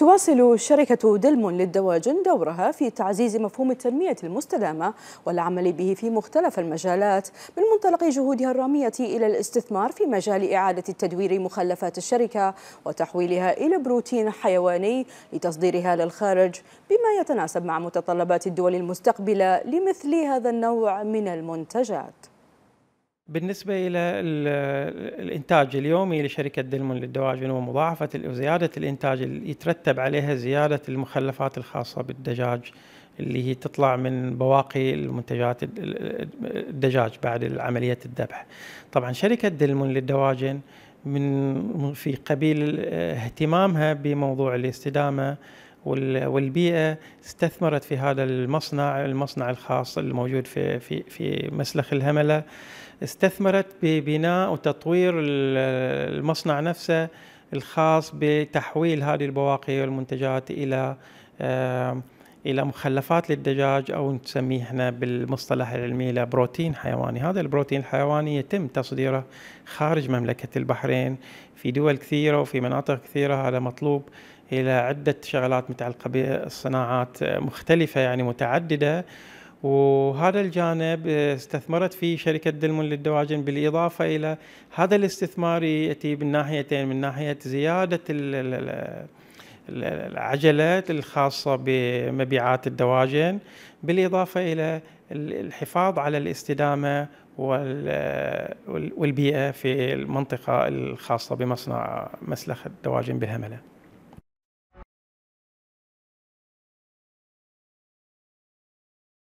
تواصل شركة دلمون للدواجن دورها في تعزيز مفهوم التنمية المستدامة والعمل به في مختلف المجالات من منطلق جهودها الرامية إلى الاستثمار في مجال إعادة تدوير مخلفات الشركة وتحويلها إلى بروتين حيواني لتصديرها للخارج بما يتناسب مع متطلبات الدول المستقبلة لمثل هذا النوع من المنتجات بالنسبة إلى الإنتاج اليومي لشركة دلمون للدواجن ومضاعفة وزيادة الإنتاج اللي يترتب عليها زيادة المخلفات الخاصة بالدجاج اللي هي تطلع من بواقي المنتجات الدجاج بعد عملية الذبح طبعا شركة دلمون للدواجن من في قبيل اهتمامها بموضوع الاستدامة والبيئه استثمرت في هذا المصنع المصنع الخاص الموجود في في في مسلخ الهمله استثمرت ببناء وتطوير المصنع نفسه الخاص بتحويل هذه البواقي والمنتجات الى الى مخلفات للدجاج او نسميه احنا بالمصطلح العلمي له بروتين حيواني، هذا البروتين الحيواني يتم تصديره خارج مملكه البحرين في دول كثيره وفي مناطق كثيره هذا مطلوب الى عده شغلات متعلقه بالصناعات مختلفه يعني متعدده وهذا الجانب استثمرت فيه شركة دلمون للدواجن بالإضافة إلى هذا الاستثمار يأتي من ناحيتين من ناحية زيادة العجلات الخاصة بمبيعات الدواجن بالإضافة إلى الحفاظ على الاستدامة والبيئة في المنطقة الخاصة بمصنع مسلخ الدواجن بالهملة